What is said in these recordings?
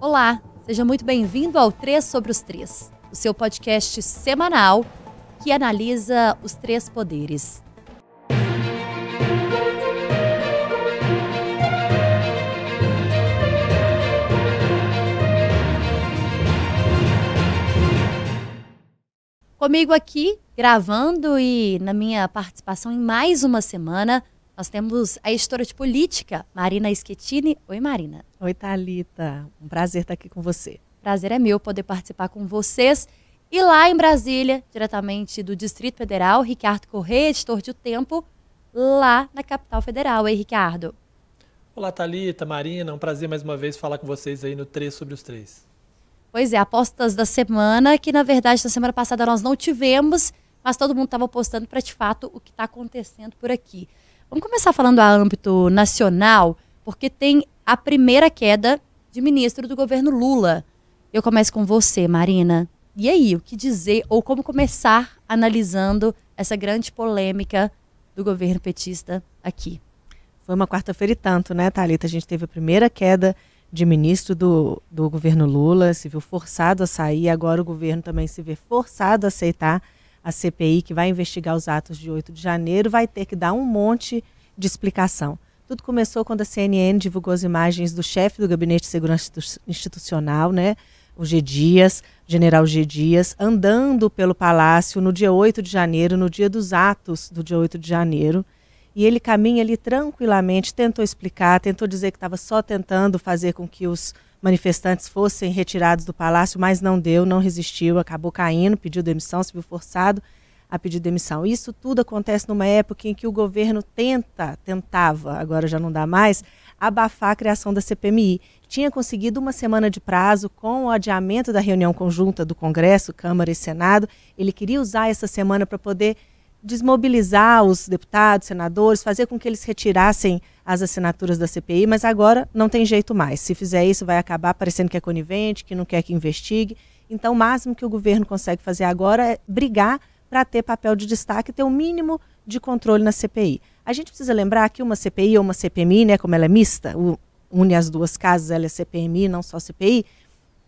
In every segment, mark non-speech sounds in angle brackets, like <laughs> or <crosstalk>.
Olá, seja muito bem-vindo ao Três sobre os Três, o seu podcast semanal que analisa os três poderes. Comigo aqui, gravando e na minha participação em mais uma semana, nós temos a editora de política, Marina Schettini. Oi, Marina. Oi, Thalita. Um prazer estar aqui com você. Prazer é meu poder participar com vocês. E lá em Brasília, diretamente do Distrito Federal, Ricardo Corrêa, editor de O Tempo, lá na capital federal. Oi, Ricardo. Olá, Thalita, Marina. Um prazer mais uma vez falar com vocês aí no 3 sobre os 3. Pois é, apostas da semana, que na verdade na semana passada nós não tivemos, mas todo mundo estava apostando para de fato o que está acontecendo por aqui. Vamos começar falando a âmbito nacional, porque tem a primeira queda de ministro do governo Lula. Eu começo com você, Marina. E aí, o que dizer ou como começar analisando essa grande polêmica do governo petista aqui? Foi uma quarta-feira e tanto, né, Thalita? A gente teve a primeira queda de ministro do, do governo Lula, se viu forçado a sair, agora o governo também se vê forçado a aceitar a CPI que vai investigar os atos de 8 de janeiro vai ter que dar um monte de explicação. Tudo começou quando a CNN divulgou as imagens do chefe do Gabinete de Segurança Institucional, né, o G. Dias, general G. Dias, andando pelo palácio no dia 8 de janeiro, no dia dos atos do dia 8 de janeiro. E ele caminha ali tranquilamente, tentou explicar, tentou dizer que estava só tentando fazer com que os manifestantes fossem retirados do palácio, mas não deu, não resistiu, acabou caindo, pediu demissão, se viu forçado a pedir demissão. Isso tudo acontece numa época em que o governo tenta, tentava, agora já não dá mais, abafar a criação da CPMI. Tinha conseguido uma semana de prazo com o adiamento da reunião conjunta do Congresso, Câmara e Senado. Ele queria usar essa semana para poder desmobilizar os deputados, senadores, fazer com que eles retirassem as assinaturas da CPI, mas agora não tem jeito mais. Se fizer isso, vai acabar parecendo que é conivente, que não quer que investigue. Então, o máximo que o governo consegue fazer agora é brigar para ter papel de destaque, ter o um mínimo de controle na CPI. A gente precisa lembrar que uma CPI ou uma CPMI, né, como ela é mista, une as duas casas, ela é CPMI, não só CPI,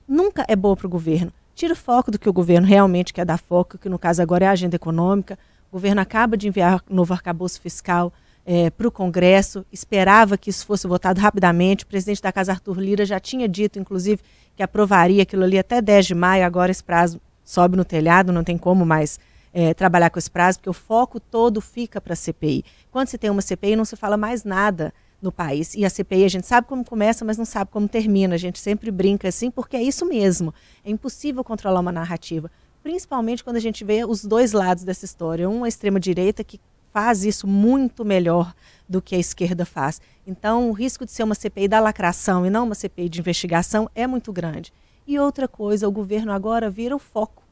nunca é boa para o governo. Tira o foco do que o governo realmente quer dar foco, que no caso agora é a agenda econômica. O governo acaba de enviar novo arcabouço fiscal, é, para o Congresso, esperava que isso fosse votado rapidamente. O presidente da Casa Arthur Lira já tinha dito, inclusive, que aprovaria aquilo ali até 10 de maio, agora esse prazo sobe no telhado, não tem como mais é, trabalhar com esse prazo, porque o foco todo fica para a CPI. Quando se tem uma CPI, não se fala mais nada no país. E a CPI a gente sabe como começa, mas não sabe como termina. A gente sempre brinca assim, porque é isso mesmo. É impossível controlar uma narrativa, principalmente quando a gente vê os dois lados dessa história. Um, a extrema-direita, que faz isso muito melhor do que a esquerda faz. Então, o risco de ser uma CPI da lacração e não uma CPI de investigação é muito grande. E outra coisa, o governo agora vira o foco.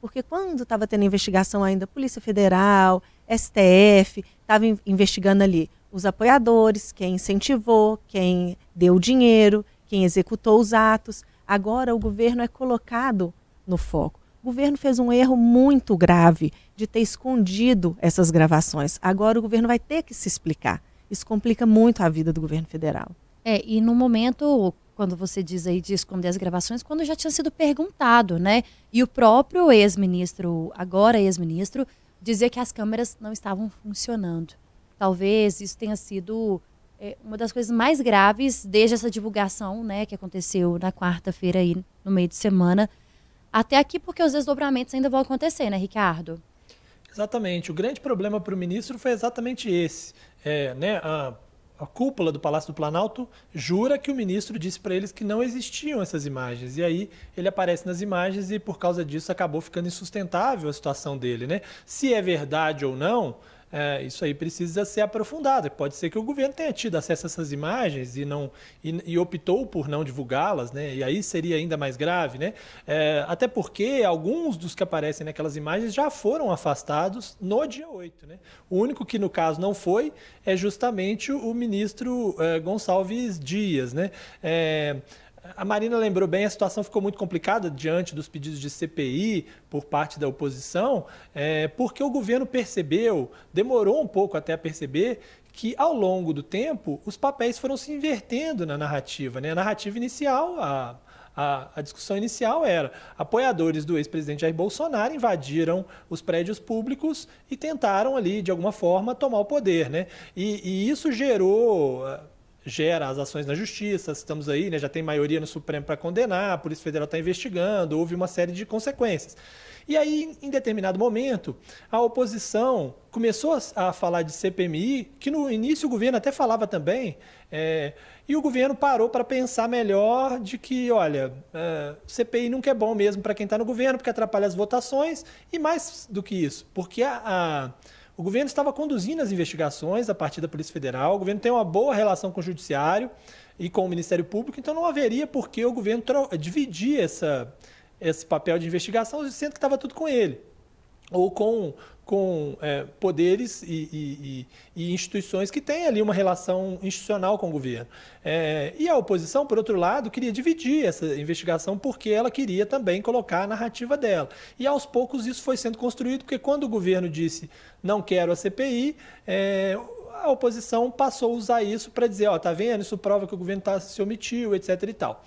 Porque quando estava tendo investigação ainda, Polícia Federal, STF, estava investigando ali os apoiadores, quem incentivou, quem deu o dinheiro, quem executou os atos. Agora o governo é colocado no foco. O governo fez um erro muito grave de ter escondido essas gravações. Agora o governo vai ter que se explicar. Isso complica muito a vida do governo federal. É, e no momento, quando você diz aí de esconder as gravações, quando já tinha sido perguntado, né? E o próprio ex-ministro, agora ex-ministro, dizia que as câmeras não estavam funcionando. Talvez isso tenha sido é, uma das coisas mais graves desde essa divulgação, né, que aconteceu na quarta-feira aí, no meio de semana, até aqui, porque os desdobramentos ainda vão acontecer, né, Ricardo? Exatamente. O grande problema para o ministro foi exatamente esse. É, né, a, a cúpula do Palácio do Planalto jura que o ministro disse para eles que não existiam essas imagens. E aí ele aparece nas imagens e, por causa disso, acabou ficando insustentável a situação dele. Né? Se é verdade ou não, é, isso aí precisa ser aprofundado. Pode ser que o governo tenha tido acesso a essas imagens e não e, e optou por não divulgá-las, né? E aí seria ainda mais grave, né? É, até porque alguns dos que aparecem naquelas imagens já foram afastados no dia 8, né? O único que no caso não foi é justamente o ministro é, Gonçalves Dias, né? É, a Marina lembrou bem, a situação ficou muito complicada diante dos pedidos de CPI por parte da oposição, é, porque o governo percebeu, demorou um pouco até perceber, que ao longo do tempo os papéis foram se invertendo na narrativa. Né? A narrativa inicial, a, a, a, discussão inicial era: apoiadores do ex-presidente Jair Bolsonaro invadiram os prédios públicos e tentaram ali, de alguma forma, tomar o poder. Né? E, e isso gerou gera as ações na justiça, estamos aí, né, já tem maioria no Supremo para condenar, a Polícia Federal está investigando, houve uma série de consequências. E aí, em determinado momento, a oposição começou a falar de CPMI, que no início o governo até falava também, é, e o governo parou para pensar melhor de que, olha, é, CPI nunca é bom mesmo para quem está no governo, porque atrapalha as votações, e mais do que isso, porque a, a o governo estava conduzindo as investigações a partir da Polícia Federal, o governo tem uma boa relação com o Judiciário e com o Ministério Público, então não haveria por que o governo dividir essa, esse papel de investigação, sendo que estava tudo com ele, ou com com é, poderes e, e, e, instituições que têm ali uma relação institucional com o governo. É, e a oposição, por outro lado, queria dividir essa investigação porque ela queria também colocar a narrativa dela. E aos poucos isso foi sendo construído, porque quando o governo disse não quero a CPI, é, a oposição passou a usar isso para dizer, ó, tá vendo? Isso prova que o governo tá, se omitiu, etc. e tal.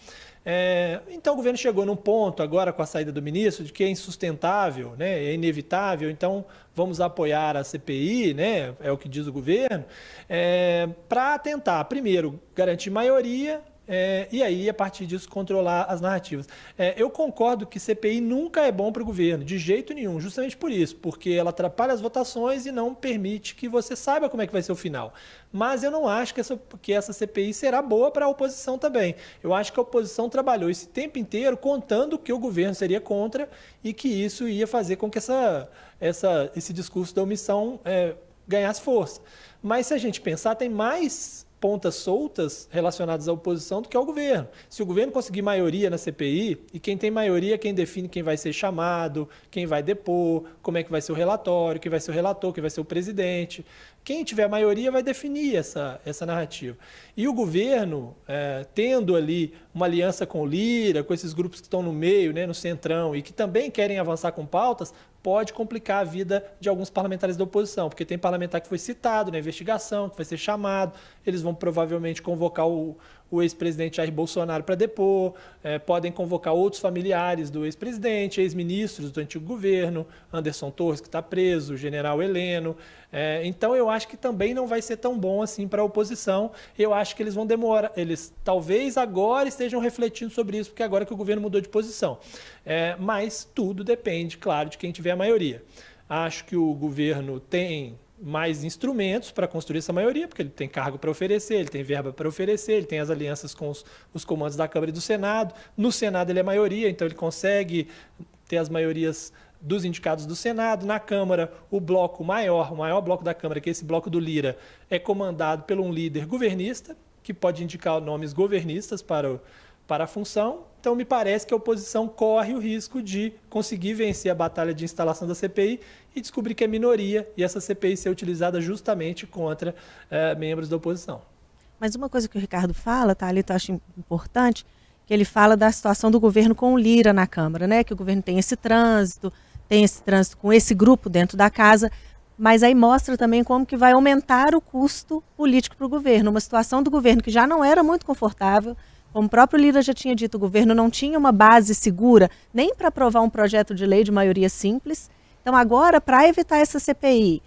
É, então o governo chegou num ponto agora com a saída do ministro de que é insustentável, né, é inevitável, então vamos apoiar a CPI, né, é o que diz o governo, é, para tentar, primeiro, garantir maioria é, e aí, a partir disso, controlar as narrativas. É, eu concordo que CPI nunca é bom para o governo, de jeito nenhum, justamente por isso, porque ela atrapalha as votações e não permite que você saiba como é que vai ser o final. Mas eu não acho que essa, que essa CPI será boa para a oposição também. Eu acho que a oposição trabalhou esse tempo inteiro contando que o governo seria contra e que isso ia fazer com que essa, essa, esse discurso da omissão é, ganhasse força. Mas se a gente pensar, tem mais pontas soltas relacionadas à oposição do que ao governo. Se o governo conseguir maioria na CPI, e quem tem maioria é quem define quem vai ser chamado, quem vai depor, como é que vai ser o relatório, quem vai ser o relator, quem vai ser o presidente. Quem tiver maioria vai definir essa, essa narrativa. E o governo, é, tendo ali uma aliança com o Lira, com esses grupos que estão no meio, né, no centrão, e que também querem avançar com pautas, pode complicar a vida de alguns parlamentares da oposição, porque tem parlamentar que foi citado na investigação, que vai ser chamado, eles vão provavelmente convocar o, o ex-presidente Jair Bolsonaro para depor, é, podem convocar outros familiares do ex-presidente, ex-ministros do antigo governo, Anderson Torres, que está preso, o general Heleno. É, então, eu acho que também não vai ser tão bom assim para a oposição. Eu acho que eles vão demorar, eles talvez agora estejam estejam refletindo sobre isso, porque agora é que o governo mudou de posição. É, mas tudo depende, claro, de quem tiver a maioria. Acho que o governo tem mais instrumentos para construir essa maioria, porque ele tem cargo para oferecer, ele tem verba para oferecer, ele tem as alianças com os, os comandos da Câmara e do Senado. No Senado ele é maioria, então ele consegue ter as maiorias dos indicados do Senado. Na Câmara, o bloco maior, o maior bloco da Câmara, que é esse bloco do Lira, é comandado por um líder governista, que pode indicar nomes governistas para, o, para a função. Então, me parece que a oposição corre o risco de conseguir vencer a batalha de instalação da CPI e descobrir que é minoria e essa CPI ser utilizada justamente contra eh, membros da oposição. Mas uma coisa que o Ricardo fala, tá, ali, eu acho importante, que ele fala da situação do governo com o Lira na Câmara, né? Que o governo tem esse trânsito, tem esse trânsito com esse grupo dentro da casa, mas aí mostra também como que vai aumentar o custo político para o governo. Uma situação do governo que já não era muito confortável, como o próprio Lira já tinha dito, o governo não tinha uma base segura nem para aprovar um projeto de lei de maioria simples. Então agora, para evitar essa CPI,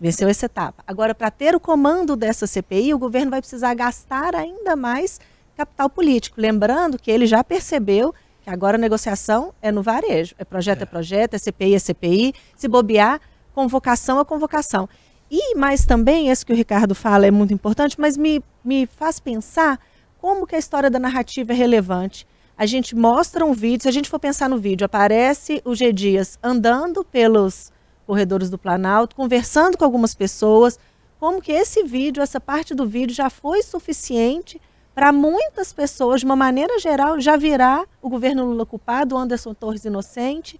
venceu essa etapa. Agora, para ter o comando dessa CPI, o governo vai precisar gastar ainda mais capital político. Lembrando que ele já percebeu que agora a negociação é no varejo. É projeto é, é projeto, é CPI é CPI. Se bobear, convocação a convocação. E mais também, isso que o Ricardo fala é muito importante, mas me, me faz pensar como que a história da narrativa é relevante. A gente mostra um vídeo, se a gente for pensar no vídeo, aparece o G. Dias andando pelos corredores do Planalto, conversando com algumas pessoas, como que esse vídeo, essa parte do vídeo já foi suficiente para muitas pessoas, de uma maneira geral, já virar o governo Lula culpado, Anderson Torres inocente,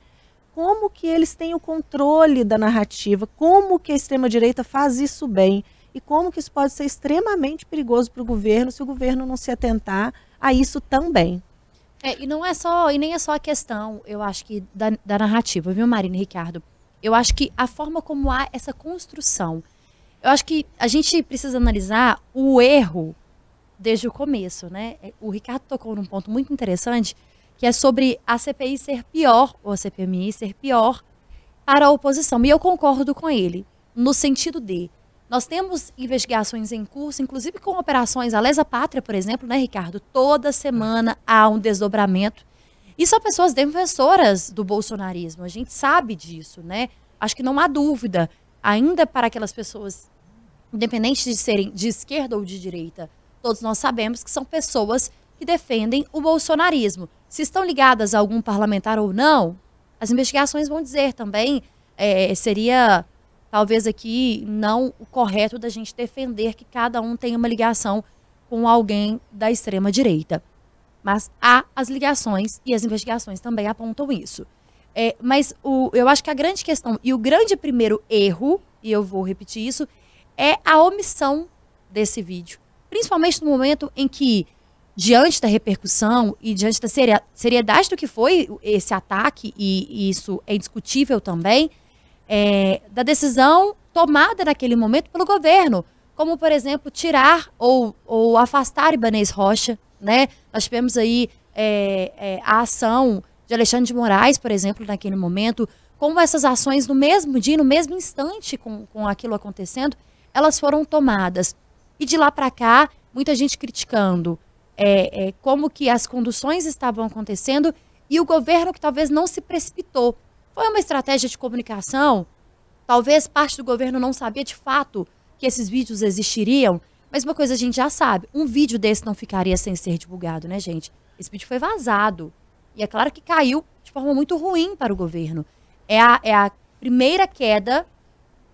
como que eles têm o controle da narrativa, como que a extrema-direita faz isso bem e como que isso pode ser extremamente perigoso para o governo se o governo não se atentar a isso também. É, e não é só, e nem é só a questão, eu acho que, da, da narrativa, viu, Marina e Ricardo? Eu acho que a forma como há essa construção. Eu acho que a gente precisa analisar o erro desde o começo, né? É, o Ricardo tocou num ponto muito interessante que é sobre a CPI ser pior, ou a CPMI ser pior, para a oposição. E eu concordo com ele, no sentido de nós temos investigações em curso, inclusive com operações a Lesa Pátria, por exemplo, né, Ricardo? Toda semana há um desdobramento. E são pessoas defensoras do bolsonarismo, a gente sabe disso, né? Acho que não há dúvida, ainda para aquelas pessoas, independente de serem de esquerda ou de direita, todos nós sabemos que são pessoas que defendem o bolsonarismo. Se estão ligadas a algum parlamentar ou não, as investigações vão dizer também. É, seria talvez aqui não o correto da gente defender que cada um tem uma ligação com alguém da extrema direita. Mas há as ligações e as investigações também apontam isso. É, mas o, eu acho que a grande questão e o grande primeiro erro, e eu vou repetir isso, é a omissão desse vídeo. Principalmente no momento em que diante da repercussão e diante da seriedade do que foi esse ataque, e isso é discutível também, é, da decisão tomada naquele momento pelo governo, como, por exemplo, tirar ou, ou afastar Ibanez Rocha. Né? Nós tivemos aí é, é, a ação de Alexandre de Moraes, por exemplo, naquele momento, como essas ações no mesmo dia, no mesmo instante com, com aquilo acontecendo, elas foram tomadas. E de lá para cá, muita gente criticando, é, é, como que as conduções estavam acontecendo e o governo que talvez não se precipitou. Foi uma estratégia de comunicação, talvez parte do governo não sabia de fato que esses vídeos existiriam, mas uma coisa a gente já sabe, um vídeo desse não ficaria sem ser divulgado, né, gente? Esse vídeo foi vazado. E é claro que caiu de forma muito ruim para o governo. É a, é a primeira queda,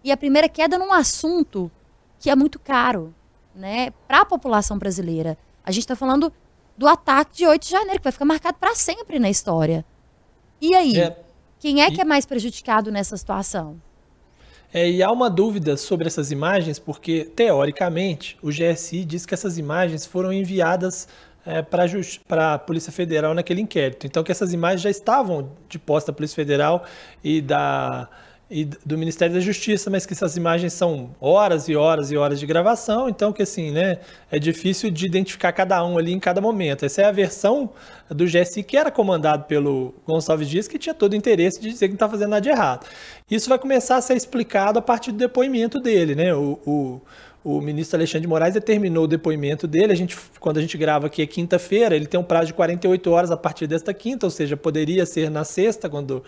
e a primeira queda num assunto que é muito caro né, para a população brasileira. A gente está falando do ataque de 8 de janeiro, que vai ficar marcado para sempre na história. E aí? É, quem é e... que é mais prejudicado nessa situação? É, e há uma dúvida sobre essas imagens, porque, teoricamente, o GSI diz que essas imagens foram enviadas é, para a Polícia Federal naquele inquérito. Então, que essas imagens já estavam de posse da Polícia Federal e da e do Ministério da Justiça, mas que essas imagens são horas e horas e horas de gravação, então que assim, né, é difícil de identificar cada um ali em cada momento. Essa é a versão do GSI que era comandado pelo Gonçalves Dias, que tinha todo o interesse de dizer que não está fazendo nada de errado. Isso vai começar a ser explicado a partir do depoimento dele, né? O, o, o ministro Alexandre de Moraes determinou o depoimento dele. A gente, quando a gente grava aqui é quinta-feira, ele tem um prazo de 48 horas a partir desta quinta, ou seja, poderia ser na sexta, quando uh,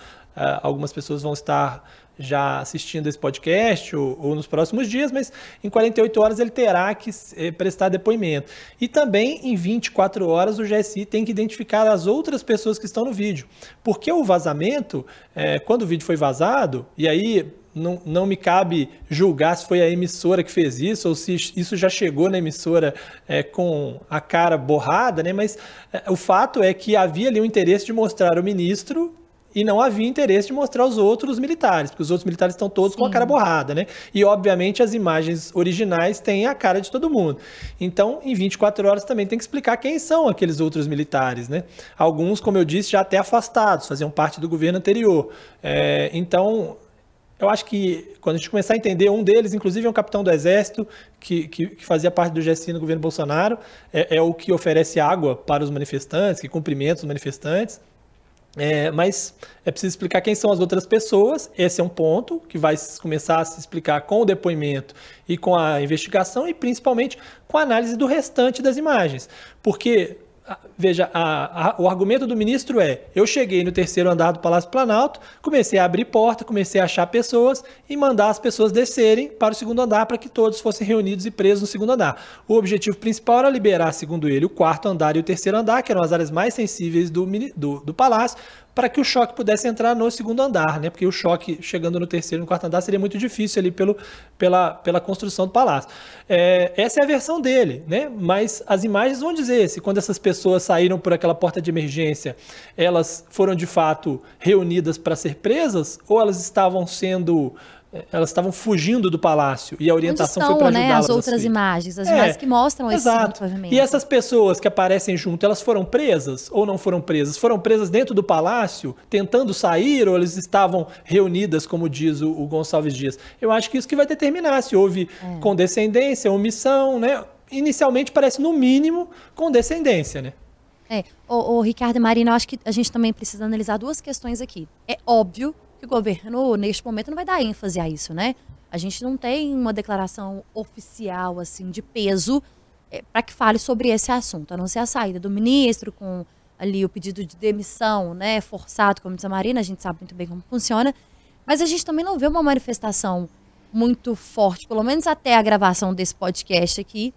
algumas pessoas vão estar já assistindo esse podcast ou, ou, nos próximos dias, mas em 48 horas ele terá que eh, prestar depoimento. E também em 24 horas o GSI tem que identificar as outras pessoas que estão no vídeo. Porque o vazamento, eh, quando o vídeo foi vazado, e aí não, não me cabe julgar se foi a emissora que fez isso ou se isso já chegou na emissora é, com a cara borrada, né? Mas é, o fato é que havia ali um interesse de mostrar o ministro e não havia interesse de mostrar os outros militares, porque os outros militares estão todos Sim. com a cara borrada, né? E obviamente as imagens originais têm a cara de todo mundo. Então, em 24 horas também tem que explicar quem são aqueles outros militares, né? Alguns, como eu disse, já até afastados, faziam parte do governo anterior. É, então, eu acho que quando a gente começar a entender, um deles, inclusive, é um capitão do Exército que, que, que fazia parte do GSI no governo Bolsonaro, é, é, o que oferece água para os manifestantes, que cumprimenta os manifestantes. É, mas é preciso explicar quem são as outras pessoas. Esse é um ponto que vai começar a se explicar com o depoimento e com a investigação e principalmente com a análise do restante das imagens. Porque veja, a, a, o argumento do ministro é: eu cheguei no terceiro andar do Palácio Planalto, comecei a abrir porta, comecei a achar pessoas e mandar as pessoas descerem para o segundo andar para que todos fossem reunidos e presos no segundo andar. O objetivo principal era liberar, segundo ele, o quarto andar e o terceiro andar, que eram as áreas mais sensíveis do, do, do palácio, para que o choque pudesse entrar no segundo andar, né? Porque o choque chegando no terceiro e no quarto andar seria muito difícil ali pelo, pela, pela construção do palácio. É, essa é a versão dele, né? Mas as imagens vão dizer se quando essas pessoas saíram por aquela porta de emergência, elas foram de fato reunidas para ser presas ou elas estavam sendo é, elas estavam fugindo do palácio e a orientação estão, foi para né, as outras imagens, as é, imagens que mostram exato. esse movimento. E essas pessoas que aparecem junto, elas foram presas ou não foram presas? Foram presas dentro do palácio, tentando sair ou eles estavam reunidas, como diz o, o Gonçalves Dias? Eu acho que isso que vai determinar se houve é. condescendência, omissão, né? Inicialmente parece no mínimo condescendência, né? É, o, o Ricardo e Marina, eu acho que a gente também precisa analisar duas questões aqui. É óbvio que governo, neste momento, não vai dar ênfase a isso, né? A gente não tem uma declaração oficial, assim, de peso é, eh, para que fale sobre esse assunto, a não ser a saída do ministro com ali o pedido de demissão, né, forçado, como diz a Marina, a gente sabe muito bem como funciona, mas a gente também não vê uma manifestação muito forte, pelo menos até a gravação desse podcast aqui,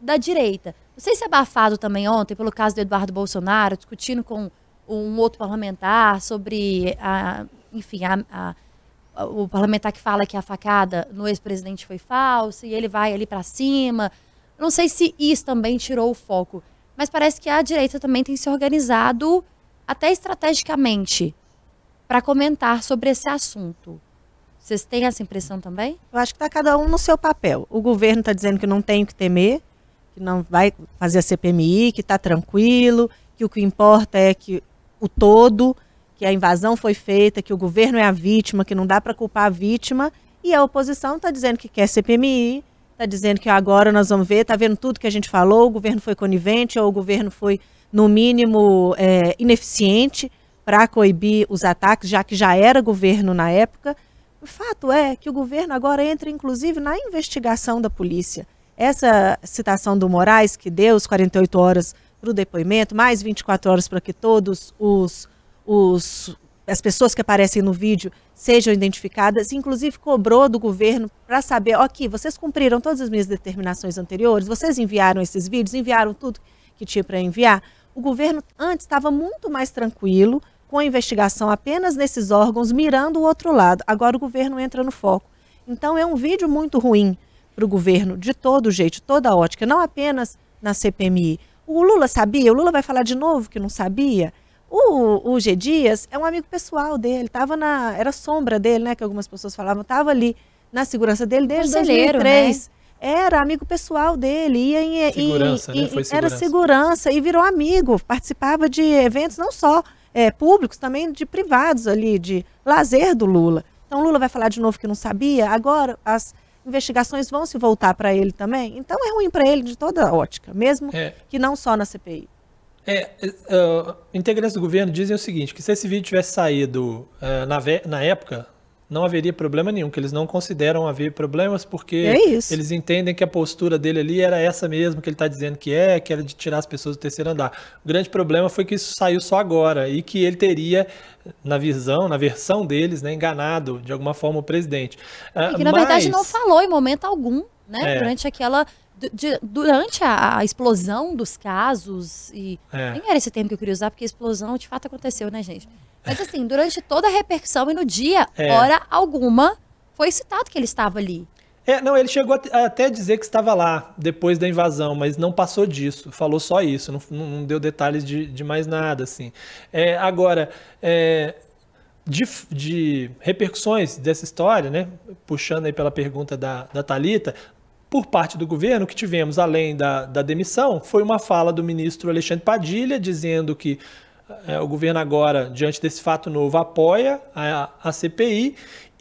da direita. Não sei se é abafado também ontem pelo caso do Eduardo Bolsonaro, discutindo com um outro parlamentar sobre a enfim, a, a, o parlamentar que fala que a facada no ex-presidente foi falsa e ele vai ali para cima. Não sei se isso também tirou o foco, mas parece que a direita também tem se organizado até estrategicamente para comentar sobre esse assunto. Vocês têm essa impressão também? Eu acho que está cada um no seu papel. O governo está dizendo que não tem o que temer, que não vai fazer a CPMI, que está tranquilo, que o que importa é que o todo que a invasão foi feita, que o governo é a vítima, que não dá para culpar a vítima, e a oposição está dizendo que quer CPMI, está dizendo que agora nós vamos ver, está vendo tudo que a gente falou, o governo foi conivente ou o governo foi, no mínimo, é, ineficiente para coibir os ataques, já que já era governo na época. O fato é que o governo agora entra, inclusive, na investigação da polícia. Essa citação do Moraes, que deu as 48 horas para o depoimento, mais 24 horas para que todos os os, as pessoas que aparecem no vídeo sejam identificadas, inclusive cobrou do governo para saber, ok, vocês cumpriram todas as minhas determinações anteriores, vocês enviaram esses vídeos, enviaram tudo que tinha para enviar. O governo antes estava muito mais tranquilo com a investigação apenas nesses órgãos, mirando o outro lado. Agora o governo entra no foco. Então é um vídeo muito ruim para o governo, de todo jeito, toda ótica, não apenas na CPMI. O Lula sabia? O Lula vai falar de novo que não sabia? O, o G. Dias é um amigo pessoal dele, tava na, era sombra dele, né, que algumas pessoas falavam, tava ali na segurança dele desde 2003. Né? Era amigo pessoal dele, ia em, segurança, né? Foi segurança. era segurança e virou amigo, participava de eventos não só é, públicos, também de privados ali, de lazer do Lula. Então Lula vai falar de novo que não sabia, agora as investigações vão se voltar para ele também. Então é ruim para ele de toda ótica, mesmo é. que não só na CPI. É, uh, integrantes do governo dizem o seguinte, que se esse vídeo tivesse saído uh, na, na época, não haveria problema nenhum, que eles não consideram haver problemas porque é eles entendem que a postura dele ali era essa mesmo que ele está dizendo que é, que era de tirar as pessoas do terceiro andar. O grande problema foi que isso saiu só agora e que ele teria, na visão, na versão deles, né, enganado de alguma forma o presidente. Uh, que na mas... verdade não falou em momento algum, né, é. durante aquela de, durante a, a, explosão dos casos, e é. nem era esse termo que eu queria usar, porque explosão de fato aconteceu, né, gente? Mas assim, durante toda a repercussão e no dia, é. hora alguma, foi citado que ele estava ali. É, não, ele chegou até a até dizer que estava lá depois da invasão, mas não passou disso, falou só isso, não, não deu detalhes de, de, mais nada, assim. É, agora, é, de, de, repercussões dessa história, né? Puxando aí pela pergunta da, da Talita, por parte do governo, o que tivemos além da, da demissão foi uma fala do ministro Alexandre Padilha dizendo que é, o governo agora, diante desse fato novo, apoia a, a CPI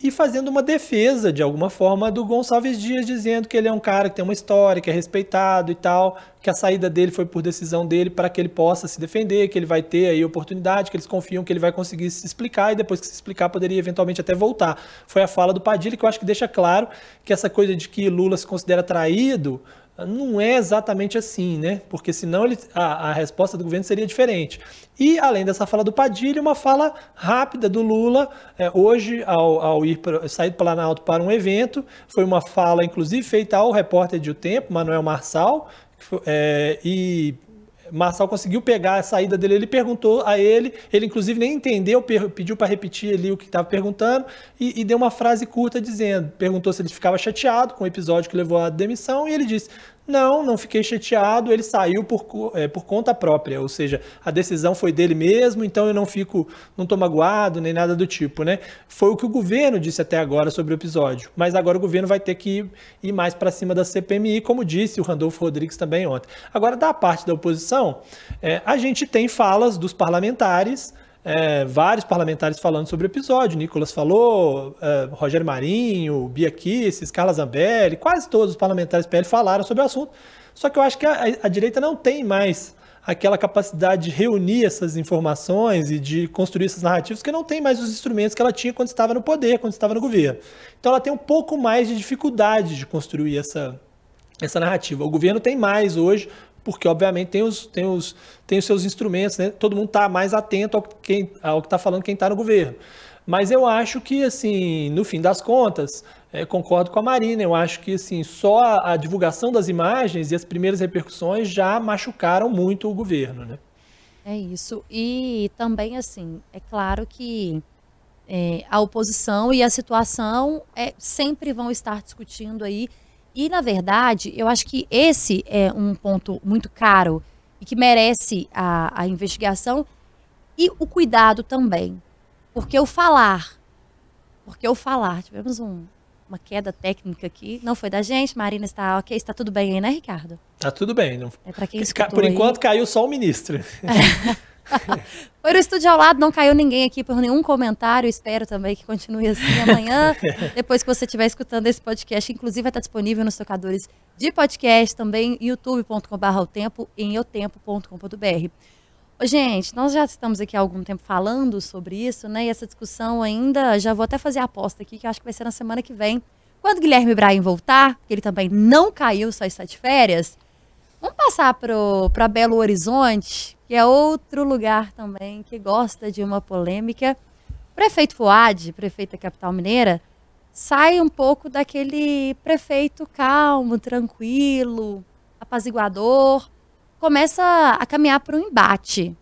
e fazendo uma defesa, de alguma forma, do Gonçalves Dias, dizendo que ele é um cara que tem uma história, que é respeitado e tal, que a saída dele foi por decisão dele para que ele possa se defender, que ele vai ter aí oportunidade, que eles confiam que ele vai conseguir se explicar e depois que se explicar poderia eventualmente até voltar. Foi a fala do Padilha que eu acho que deixa claro que essa coisa de que Lula se considera traído não é exatamente assim, né? Porque senão ele, a, a, resposta do governo seria diferente. E além dessa fala do Padilha, uma fala rápida do Lula é, hoje ao, ao ir pra, sair do Planalto para um evento, foi uma fala inclusive feita ao repórter de O Tempo, Manuel Marçal, é, e Marçal conseguiu pegar a saída dele, ele perguntou a ele, ele inclusive nem entendeu, pediu para repetir ali o que estava perguntando e, e, deu uma frase curta dizendo, perguntou se ele ficava chateado com o episódio que levou à demissão e ele disse, não, não fiquei chateado, ele saiu por, é, por conta própria, ou seja, a decisão foi dele mesmo, então eu não fico, não tô magoado, nem nada do tipo, né? Foi o que o governo disse até agora sobre o episódio, mas agora o governo vai ter que ir, ir mais para cima da CPMI, como disse o Randolfo Rodrigues também ontem. Agora, da parte da oposição, é, a gente tem falas dos parlamentares é, vários parlamentares falando sobre o episódio. Nicolas falou, é, Rogério Marinho, Bia Kisses, Carla Zambelli, quase todos os parlamentares PL falaram sobre o assunto. Só que eu acho que a, a direita não tem mais aquela capacidade de reunir essas informações e de construir essas narrativas, que não tem mais os instrumentos que ela tinha quando estava no poder, quando estava no governo. Então ela tem um pouco mais de dificuldade de construir essa, essa narrativa. O governo tem mais hoje porque obviamente tem os, tem os, tem os seus instrumentos, né? Todo mundo está mais atento ao, quem, ao que está falando quem está no governo. Mas eu acho que, assim, no fim das contas, é, concordo com a Marina, eu acho que, assim, só a, a, divulgação das imagens e as primeiras repercussões já machucaram muito o governo, né? É isso. E também, assim, é claro que é, a oposição e a situação é, sempre vão estar discutindo aí e, na verdade, eu acho que esse é um ponto muito caro e que merece a, a investigação e o cuidado também. Porque o falar, porque o falar, tivemos um, uma queda técnica aqui, não foi da gente, Marina está ok, está tudo bem aí, né, Ricardo? está tudo bem. Não... É quem Por aí... enquanto caiu só o ministro. <laughs> <laughs> Foi no estúdio ao lado, não caiu ninguém aqui por nenhum comentário. Espero também que continue assim amanhã. <laughs> Depois que você estiver escutando esse podcast, inclusive vai estar disponível nos tocadores de podcast, também youtube.com.br o tempo e eutempo.com.br. Gente, nós já estamos aqui há algum tempo falando sobre isso, né? E essa discussão ainda, já vou até fazer a aposta aqui, que acho que vai ser na semana que vem. Quando Guilherme Brain voltar, que ele também não caiu, só está de férias, passar para Belo Horizonte, que é outro lugar também que gosta de uma polêmica. Prefeito Fuad, prefeito da capital mineira, sai um pouco daquele prefeito calmo, tranquilo, apaziguador, começa a caminhar para um embate.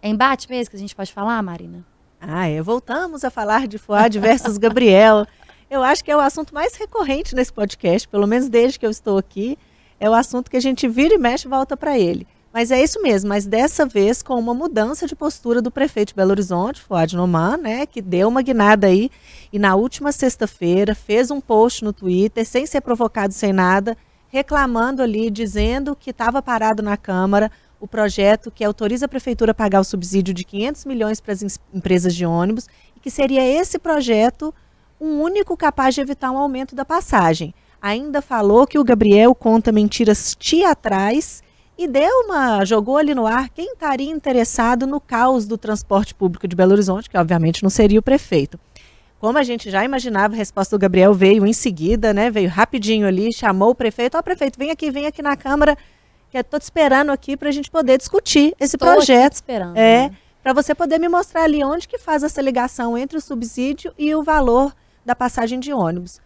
É embate mesmo que a gente pode falar, Marina? Ah, é. Voltamos a falar de Fuad versus Gabriel. Eu acho que é o assunto mais recorrente nesse podcast, pelo menos desde que eu estou aqui é o assunto que a gente vira e mexe volta para ele. Mas é isso mesmo, mas dessa vez com uma mudança de postura do prefeito de Belo Horizonte, Fuad Noman, né, que deu uma guinada aí e na última sexta-feira fez um post no Twitter, sem ser provocado, sem nada, reclamando ali, dizendo que estava parado na Câmara o projeto que autoriza a prefeitura a pagar o subsídio de 500 milhões para as empresas de ônibus e que seria esse projeto um único capaz de evitar um aumento da passagem ainda falou que o Gabriel conta mentiras teatrais e deu uma, jogou ali no ar quem estaria interessado no caos do transporte público de Belo Horizonte, que obviamente não seria o prefeito. Como a gente já imaginava, a resposta do Gabriel veio em seguida, né? Veio rapidinho ali, chamou o prefeito, ó, oh, prefeito, vem aqui, vem aqui na Câmara, que eu tô te esperando aqui para a gente poder discutir esse Estou projeto. Aqui esperando. É, né? para você poder me mostrar ali onde que faz essa ligação entre o subsídio e o valor da passagem de ônibus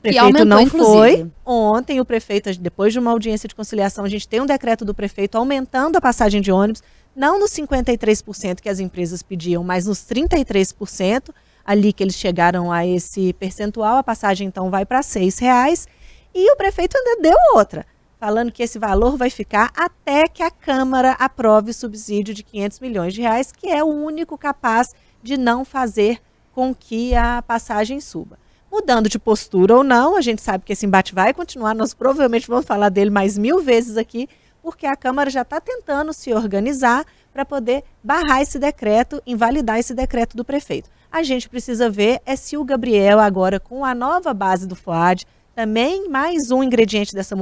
prefeito aumentou, não foi. Ontem o prefeito, depois de uma audiência de conciliação, a gente tem um decreto do prefeito aumentando a passagem de ônibus, não nos 53% que as empresas pediam, mas nos 33% ali que eles chegaram a esse percentual. A passagem então vai para R$ reais e o prefeito ainda deu outra, falando que esse valor vai ficar até que a Câmara aprove o subsídio de 500 milhões de reais, que é o único capaz de não fazer com que a passagem suba. Mudando de postura ou não, a gente sabe que esse embate vai continuar, nós provavelmente vamos falar dele mais mil vezes aqui, porque a Câmara já está tentando se organizar para poder barrar esse decreto, invalidar esse decreto do prefeito. A gente precisa ver é se o Gabriel, agora com a nova base do FOAD, também mais um ingrediente dessa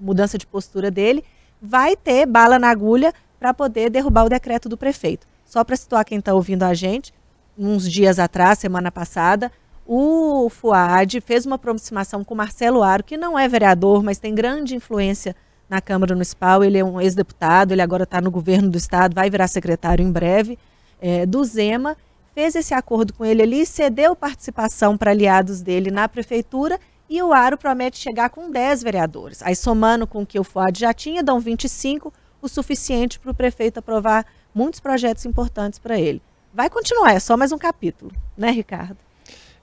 mudança de postura dele, vai ter bala na agulha para poder derrubar o decreto do prefeito. Só para situar quem está ouvindo a gente, uns dias atrás, semana passada, o FUAD fez uma aproximação com Marcelo Aro, que não é vereador, mas tem grande influência na Câmara Municipal. Ele é um ex-deputado, ele agora está no governo do Estado, vai virar secretário em breve, é, do Zema. Fez esse acordo com ele ali, cedeu participação para aliados dele na prefeitura e o Aro promete chegar com 10 vereadores. Aí, somando com o que o FUAD já tinha, dão 25, o suficiente para o prefeito aprovar muitos projetos importantes para ele. Vai continuar, é só mais um capítulo, né, Ricardo?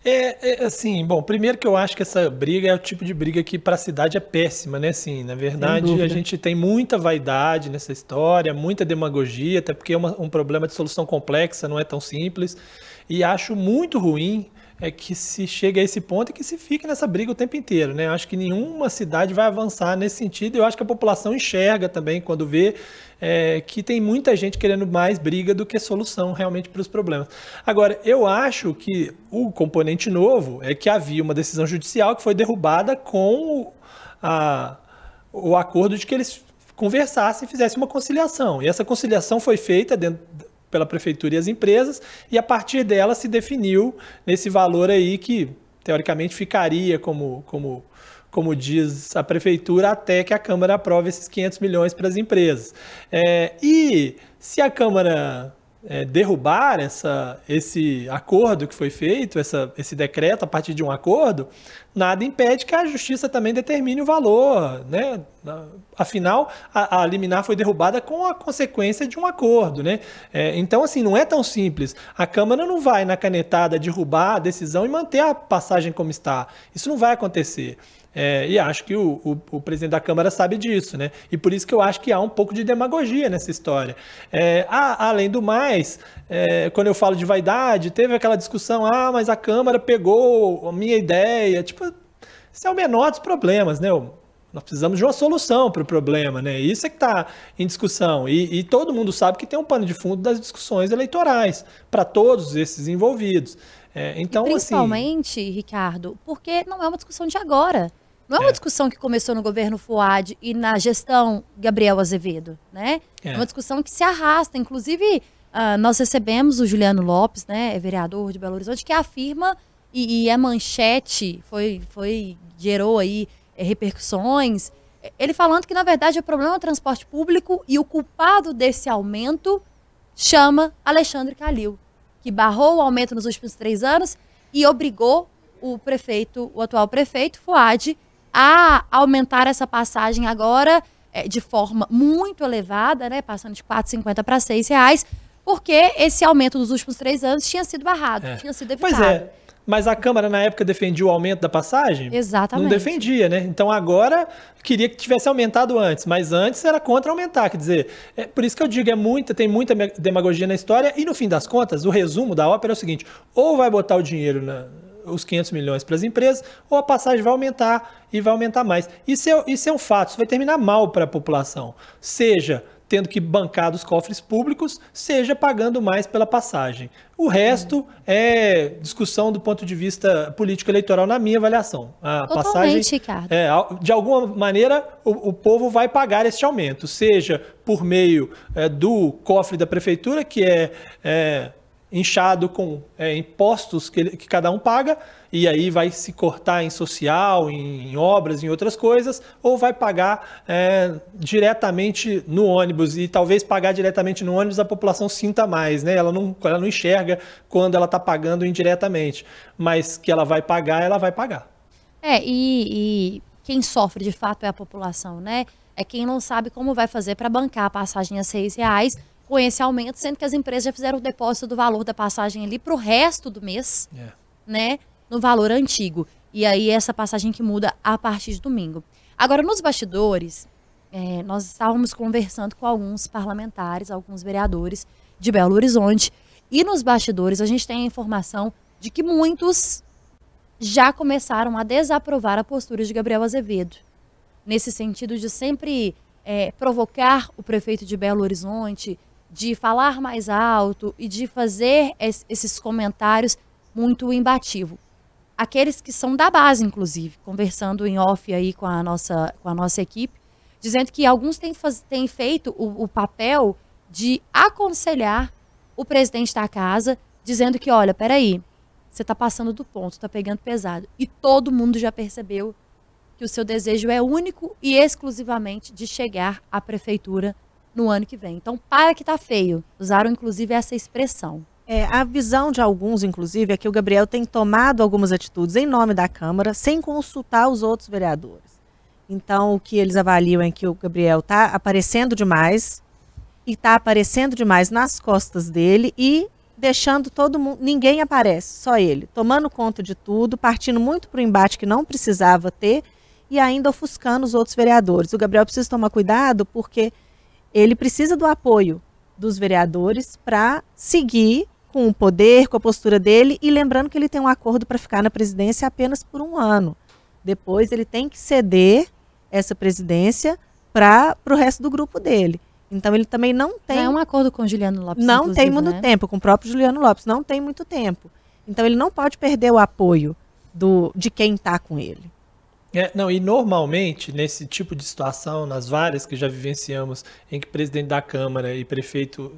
É, é, assim, bom, primeiro que eu acho que essa briga é o tipo de briga que para a cidade é péssima, né? Assim, na verdade, a gente tem muita vaidade nessa história, muita demagogia, até porque é uma, um problema de solução complexa, não é tão simples. E acho muito ruim é que se chegue a esse ponto e que se fique nessa briga o tempo inteiro, né? Eu acho que nenhuma cidade vai avançar nesse sentido. Eu acho que a população enxerga também quando vê é, que tem muita gente querendo mais briga do que solução realmente para os problemas. Agora, eu acho que o componente novo é que havia uma decisão judicial que foi derrubada com a, o acordo de que eles conversassem e fizessem uma conciliação. E essa conciliação foi feita dentro, pela prefeitura e as empresas, e a partir dela se definiu nesse valor aí que teoricamente ficaria como, como como diz a prefeitura, até que a Câmara aprove esses 500 milhões para as empresas. É, e se a Câmara é, derrubar essa, esse acordo que foi feito, essa, esse decreto a partir de um acordo, nada impede que a justiça também determine o valor. Né? Afinal, a, a liminar foi derrubada com a consequência de um acordo. Né? É, então, assim, não é tão simples. A Câmara não vai, na canetada, derrubar a decisão e manter a passagem como está. Isso não vai acontecer. É, e acho que o, o, o, presidente da Câmara sabe disso, né? E por isso que eu acho que há um pouco de demagogia nessa história. É, a, além do mais, é, quando eu falo de vaidade, teve aquela discussão: ah, mas a Câmara pegou a minha ideia. Tipo, isso é o menor dos problemas, né? Nós precisamos de uma solução para o problema, né? Isso é que está em discussão. E, e, todo mundo sabe que tem um pano de fundo das discussões eleitorais para todos esses envolvidos. É, então, assim e principalmente, assim... Ricardo, porque não é uma discussão de agora. Não é uma é. discussão que começou no governo Fuad e na gestão Gabriel Azevedo, né? É, é uma discussão que se arrasta. Inclusive, uh, nós recebemos o Juliano Lopes, né, é vereador de Belo Horizonte, que afirma e, e é manchete, foi, foi gerou aí é, repercussões. Ele falando que, na verdade, o problema é o transporte público e o culpado desse aumento chama Alexandre Calil, que barrou o aumento nos últimos três anos e obrigou o prefeito, o atual prefeito, Fuad, a aumentar essa passagem agora é, de forma muito elevada, né, passando de R$ 4,50 para R$ reais, porque esse aumento dos últimos três anos tinha sido barrado, é. tinha sido evitado. Pois é. Mas a Câmara, na época, defendia o aumento da passagem? Exatamente. Não defendia, né? Então agora queria que tivesse aumentado antes, mas antes era contra aumentar. Quer dizer, é, por isso que eu digo, é muita, tem muita demagogia na história, e no fim das contas, o resumo da ópera é o seguinte: ou vai botar o dinheiro na, os 500 milhões para as empresas, ou a passagem vai aumentar e vai aumentar mais. Isso é, isso é um fato, isso vai terminar mal para a população, seja tendo que bancar dos cofres públicos, seja pagando mais pela passagem. O resto é discussão do ponto de vista político-eleitoral, na minha avaliação. A Totalmente, passagem, Ricardo. É, de alguma maneira, o, o, povo vai pagar este aumento, seja por meio é, do cofre da prefeitura, que é, é inchado com é, impostos que, que, cada um paga, e aí vai se cortar em social, em, em obras, em outras coisas, ou vai pagar é, diretamente no ônibus, e talvez pagar diretamente no ônibus a população sinta mais, né? Ela não, ela não enxerga quando ela está pagando indiretamente, mas que ela vai pagar, ela vai pagar. É, e, e quem sofre de fato é a população, né? É quem não sabe como vai fazer para bancar a passagem a seis reais com esse aumento, sendo que as empresas já fizeram o depósito do valor da passagem ali para o resto do mês, é. né? No valor antigo. E aí essa passagem que muda a partir de domingo. Agora, nos bastidores, é, nós estávamos conversando com alguns parlamentares, alguns vereadores de Belo Horizonte. E nos bastidores a gente tem a informação de que muitos já começaram a desaprovar a postura de Gabriel Azevedo. Nesse sentido de sempre é, provocar o prefeito de Belo Horizonte, de falar mais alto e de fazer es, esses comentários muito embativo. Aqueles que são da base, inclusive, conversando em off aí com a nossa, com a nossa equipe, dizendo que alguns têm, têm feito o, o papel de aconselhar o presidente da casa, dizendo que, olha, peraí, você está passando do ponto, está pegando pesado. E todo mundo já percebeu que o seu desejo é único e exclusivamente de chegar à prefeitura no ano que vem. Então, para que está feio. Usaram, inclusive, essa expressão. É, a visão de alguns, inclusive, é que o Gabriel tem tomado algumas atitudes em nome da Câmara, sem consultar os outros vereadores. Então, o que eles avaliam é que o Gabriel está aparecendo demais e está aparecendo demais nas costas dele e deixando todo mundo. Ninguém aparece, só ele. Tomando conta de tudo, partindo muito para o embate que não precisava ter e ainda ofuscando os outros vereadores. O Gabriel precisa tomar cuidado porque ele precisa do apoio dos vereadores para seguir com o poder, com a postura dele, e lembrando que ele tem um acordo para ficar na presidência apenas por um ano. Depois ele tem que ceder essa presidência para o resto do grupo dele. Então ele também não tem. Não é um acordo com Juliano Lopes. Não tem muito né? tempo, com o próprio Juliano Lopes, não tem muito tempo. Então ele não pode perder o apoio do, de quem está com ele. É, não, e normalmente, nesse tipo de situação, nas várias que já vivenciamos, em que presidente da Câmara e prefeito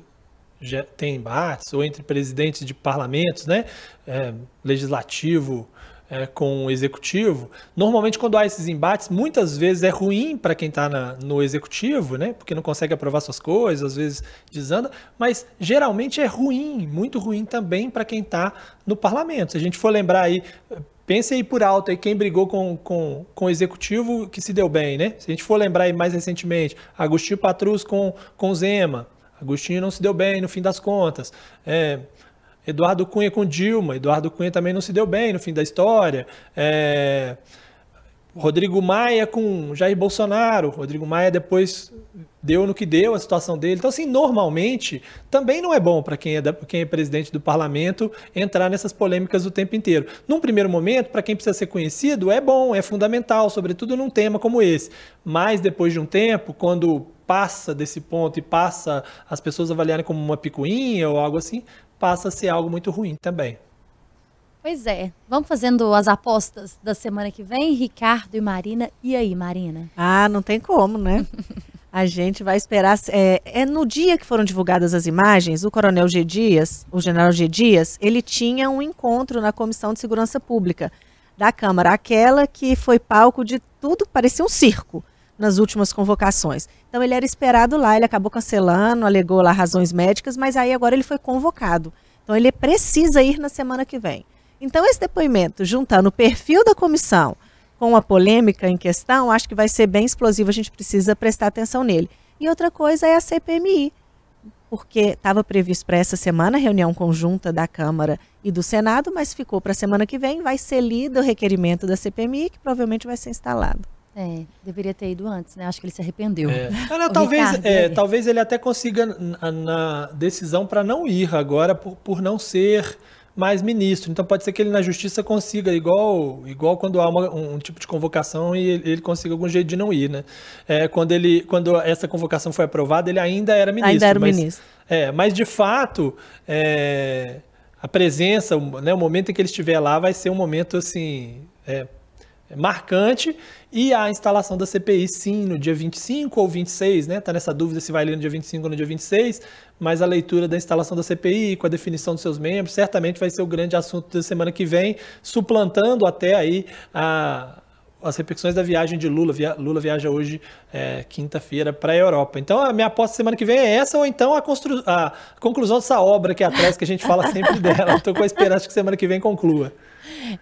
já tem embates, ou entre presidentes de parlamentos, né, é, legislativo é, com executivo, normalmente quando há esses embates, muitas vezes é ruim para quem está no executivo, né, porque não consegue aprovar suas coisas, às vezes desanda, mas geralmente é ruim, muito ruim também para quem está no parlamento. Se a gente for lembrar aí pense aí por alto aí quem brigou com, com, com o executivo que se deu bem, né? Se a gente for lembrar aí mais recentemente, Agostinho Patrus com, com Zema. Agostinho não se deu bem no fim das contas. É, Eduardo Cunha com Dilma. Eduardo Cunha também não se deu bem no fim da história. É, Rodrigo Maia com Jair Bolsonaro. Rodrigo Maia depois deu no que deu a situação dele. Então, assim, normalmente também não é bom para quem, é quem é presidente do parlamento entrar nessas polêmicas o tempo inteiro. Num primeiro momento, para quem precisa ser conhecido, é bom, é fundamental, sobretudo num tema como esse. Mas depois de um tempo, quando passa desse ponto e passa as pessoas avaliarem como uma picuinha ou algo assim, passa a ser algo muito ruim também. Pois é. Vamos fazendo as apostas da semana que vem, Ricardo e Marina. E aí, Marina? Ah, não tem como, né? <laughs> A gente vai esperar. É, é, no dia que foram divulgadas as imagens, o coronel G. Dias, o general G. Dias, ele tinha um encontro na Comissão de Segurança Pública da Câmara, aquela que foi palco de tudo que parecia um circo nas últimas convocações. Então ele era esperado lá, ele acabou cancelando, alegou lá razões médicas, mas aí agora ele foi convocado. Então ele precisa ir na semana que vem. Então, esse depoimento, juntando o perfil da comissão com a polêmica em questão, acho que vai ser bem explosivo, a gente precisa prestar atenção nele. E outra coisa é a CPMI, porque estava previsto para essa semana a reunião conjunta da Câmara e do Senado, mas ficou para a semana que vem, vai ser lido o requerimento da CPMI, que provavelmente vai ser instalado. É, deveria ter ido antes, né? Acho que ele se arrependeu. É. <laughs> Ah, não, talvez, Ricardo, é, né? talvez ele até consiga na, na decisão para não ir agora, por, por não ser mais ministro. Então pode ser que ele na justiça consiga, igual igual quando há uma, um, um, tipo de convocação e ele, ele, consiga algum jeito de não ir, né? É, quando, ele, quando essa convocação foi aprovada, ele ainda era ministro. Ainda era mas, ministro. É, mas de fato, é, a presença, né, o momento em que ele estiver lá vai ser um momento assim. É, é marcante e a instalação da CPI sim no dia 25 ou 26, né? Tá nessa dúvida se vai ler no dia 25 ou no dia 26, mas a leitura da instalação da CPI com a definição dos seus membros certamente vai ser o grande assunto da semana que vem, suplantando até aí a, as repercussões da viagem de Lula. Via, Lula viaja hoje, é, quinta-feira, para a Europa. Então, a minha aposta semana que vem é essa, ou então a, a conclusão dessa obra que é atrás, que a gente fala sempre <laughs> dela. Estou com a esperança que semana que vem conclua.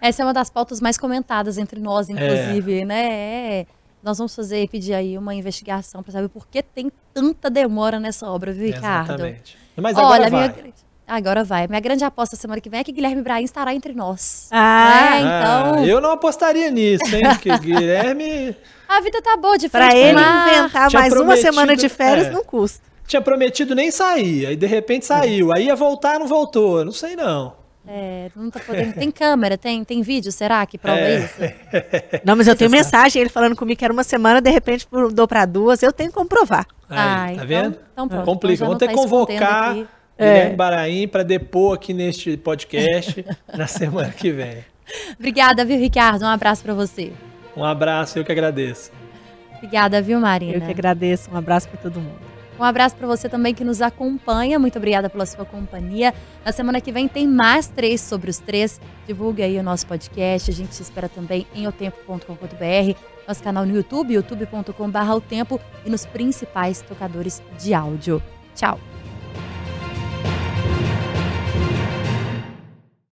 Essa é uma das pautas mais comentadas entre nós, é. inclusive, é. né? É. Nós vamos fazer pedir aí uma investigação para saber por que tem tanta demora nessa obra, viu, Ricardo? Exatamente. Mas agora Olha, vai. Minha... Agora vai. Minha grande aposta semana que vem é que Guilherme Brain estará entre nós. Ah, né? ah então. Ah, eu não apostaria nisso, hein? Porque <laughs> Guilherme. A vida tá boa de para Pra ele né? inventar mais uma semana de férias é. não custa. Tinha prometido nem sair, aí de repente saiu. Aí ia voltar, não voltou. Não sei não. É, não tá podendo. Tem câmera, tem, tem vídeo, será que prova é. isso? <laughs> Não, mas eu tenho mensagem, ele falando comigo que era uma semana, de repente dou para duas, eu tenho que comprovar tá Ai, tá vendo? Então, então Complica. Vamos ter que tá convocar aqui. Guilherme é. Baraim para depor aqui neste podcast <laughs> na semana que vem. Obrigada, viu, Ricardo? Um abraço para você. Um abraço, eu que agradeço. Obrigada, viu, Marina? Eu que agradeço. Um abraço para todo mundo. Um abraço para você também que nos acompanha. Muito obrigada pela sua companhia. Na semana que vem tem mais três sobre os três. Divulgue aí o nosso podcast. A gente te espera também em otempo.com.br, nosso canal no YouTube, youtube.com.br e nos principais tocadores de áudio. Tchau!